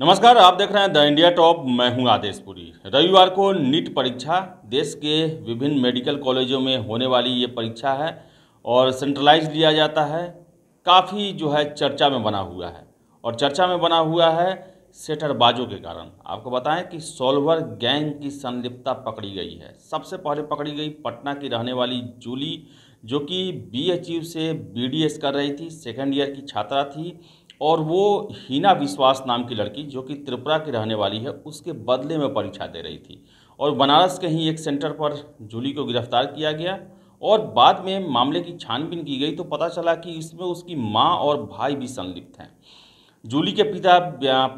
नमस्कार आप देख रहे हैं द इंडिया टॉप मैं हूं आदेश पुरी रविवार को नीट परीक्षा देश के विभिन्न मेडिकल कॉलेजों में होने वाली ये परीक्षा है और सेंट्रलाइज लिया जाता है काफ़ी जो है चर्चा में बना हुआ है और चर्चा में बना हुआ है सेटरबाजों के कारण आपको बताएं कि सोल्वर गैंग की संलिप्तता पकड़ी गई है सबसे पहले पकड़ी गई पटना की रहने वाली जूली जो कि बी से बी कर रही थी सेकेंड ईयर की छात्रा थी और वो हीना विश्वास नाम की लड़की जो कि त्रिपुरा की रहने वाली है उसके बदले में परीक्षा दे रही थी और बनारस के ही एक सेंटर पर जूली को गिरफ्तार किया गया और बाद में मामले की छानबीन की गई तो पता चला कि इसमें उसकी माँ और भाई भी संलिप्त हैं जूली के पिता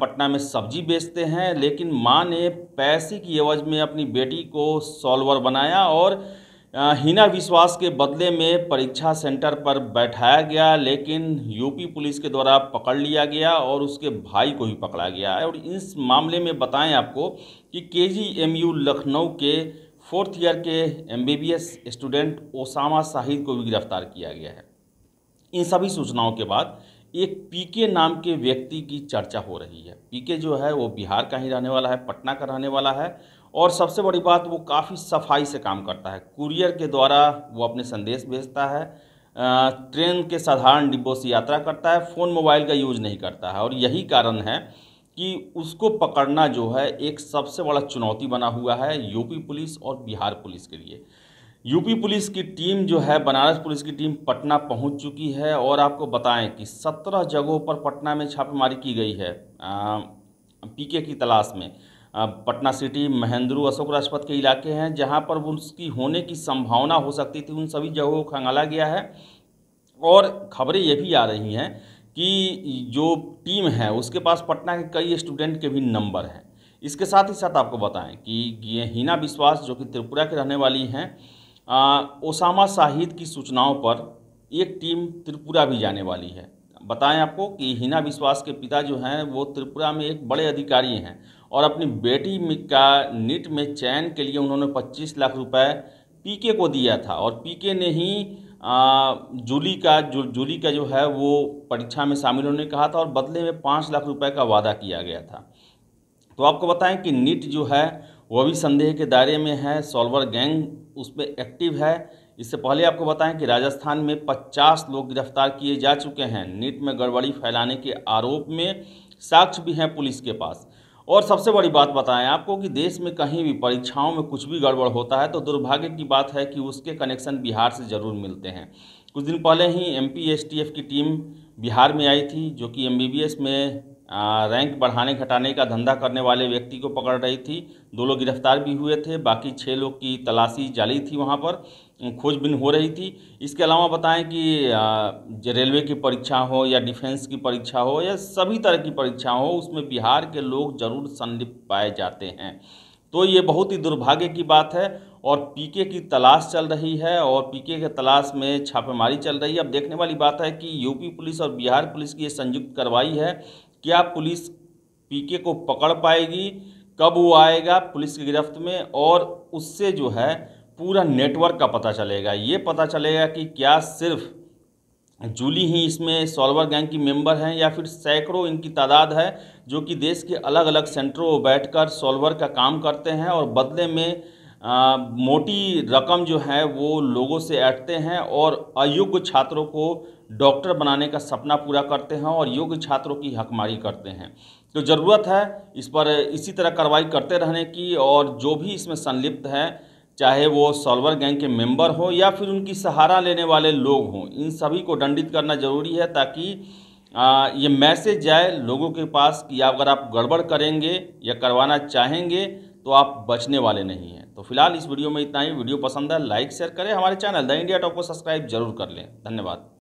पटना में सब्जी बेचते हैं लेकिन माँ ने पैसे की एवज में अपनी बेटी को सॉल्वर बनाया और हिना विश्वास के बदले में परीक्षा सेंटर पर बैठाया गया लेकिन यूपी पुलिस के द्वारा पकड़ लिया गया और उसके भाई को ही पकड़ा गया और इस मामले में बताएं आपको कि केजीएमयू लखनऊ के फोर्थ ईयर के एमबीबीएस स्टूडेंट ओसामा साहिद को भी गिरफ्तार किया गया है इन सभी सूचनाओं के बाद एक पीके नाम के व्यक्ति की चर्चा हो रही है पीके जो है वो बिहार का ही रहने वाला है पटना का रहने वाला है और सबसे बड़ी बात वो काफ़ी सफाई से काम करता है कुरियर के द्वारा वो अपने संदेश भेजता है ट्रेन के साधारण डिब्बों से यात्रा करता है फ़ोन मोबाइल का यूज नहीं करता है और यही कारण है कि उसको पकड़ना जो है एक सबसे बड़ा चुनौती बना हुआ है यूपी पुलिस और बिहार पुलिस के लिए यूपी पुलिस की टीम जो है बनारस पुलिस की टीम पटना पहुंच चुकी है और आपको बताएं कि सत्रह जगहों पर पटना में छापेमारी की गई है पीके की तलाश में पटना सिटी महेंद्रू अशोक राजपथ के इलाके हैं जहां पर उसकी होने की संभावना हो सकती थी उन सभी जगहों को खंगाला गया है और खबरें ये भी आ रही हैं कि जो टीम है उसके पास पटना के कई स्टूडेंट के भी नंबर हैं इसके साथ ही साथ आपको बताएं कि ये हीना विश्वास जो कि त्रिपुरा के रहने वाली हैं ओसामा शाहिद की सूचनाओं पर एक टीम त्रिपुरा भी जाने वाली है बताएं आपको कि हिना विश्वास के पिता जो हैं वो त्रिपुरा में एक बड़े अधिकारी हैं और अपनी बेटी का नीट में चयन के लिए उन्होंने 25 लाख रुपए पीके को दिया था और पीके ने ही जूली का जो जूली का जो है वो परीक्षा में शामिल होने कहा था और बदले में पाँच लाख रुपए का वादा किया गया था तो आपको बताएं कि नीट जो है वह भी संदेह के दायरे में है सॉल्वर गैंग उस पर एक्टिव है इससे पहले आपको बताएं कि राजस्थान में 50 लोग गिरफ्तार किए जा चुके हैं नीट में गड़बड़ी फैलाने के आरोप में साक्ष्य भी हैं पुलिस के पास और सबसे बड़ी बात बताएं आपको कि देश में कहीं भी परीक्षाओं में कुछ भी गड़बड़ होता है तो दुर्भाग्य की बात है कि उसके कनेक्शन बिहार से ज़रूर मिलते हैं कुछ दिन पहले ही एम की टीम बिहार में आई थी जो कि एम में रैंक बढ़ाने घटाने का धंधा करने वाले व्यक्ति को पकड़ रही थी दो लोग गिरफ्तार भी हुए थे बाकी छः लोग की तलाशी जारी थी वहाँ पर खोजबीन हो रही थी इसके अलावा बताएं कि रेलवे की परीक्षा हो या डिफेंस की परीक्षा हो या सभी तरह की परीक्षा हो उसमें बिहार के लोग जरूर संलिप्त पाए जाते हैं तो ये बहुत ही दुर्भाग्य की बात है और पीके की तलाश चल रही है और पीके के तलाश में छापेमारी चल रही है अब देखने वाली बात है कि यूपी पुलिस और बिहार पुलिस की ये संयुक्त कार्रवाई है क्या पुलिस पीके को पकड़ पाएगी कब वो आएगा पुलिस की गिरफ्त में और उससे जो है पूरा नेटवर्क का पता चलेगा ये पता चलेगा कि क्या सिर्फ जूली ही इसमें सॉल्वर गैंग की मेंबर हैं या फिर सैकड़ों इनकी तादाद है जो कि देश के अलग अलग सेंटरों में बैठकर सॉल्वर का काम करते हैं और बदले में आ, मोटी रकम जो है वो लोगों से ऐटते हैं और अयोग्य छात्रों को डॉक्टर बनाने का सपना पूरा करते हैं और योग्य छात्रों की हकमारी करते हैं तो ज़रूरत है इस पर इसी तरह कार्रवाई करते रहने की और जो भी इसमें संलिप्त है चाहे वो सॉल्वर गैंग के मेंबर हो या फिर उनकी सहारा लेने वाले लोग हों इन सभी को दंडित करना ज़रूरी है ताकि आ, ये मैसेज जाए लोगों के पास कि अगर आप गड़बड़ करेंगे या करवाना चाहेंगे तो आप बचने वाले नहीं हैं तो फिलहाल इस वीडियो में इतना ही वीडियो पसंद है लाइक शेयर करें हमारे चैनल द इंडिया टॉप को सब्सक्राइब जरूर कर लें धन्यवाद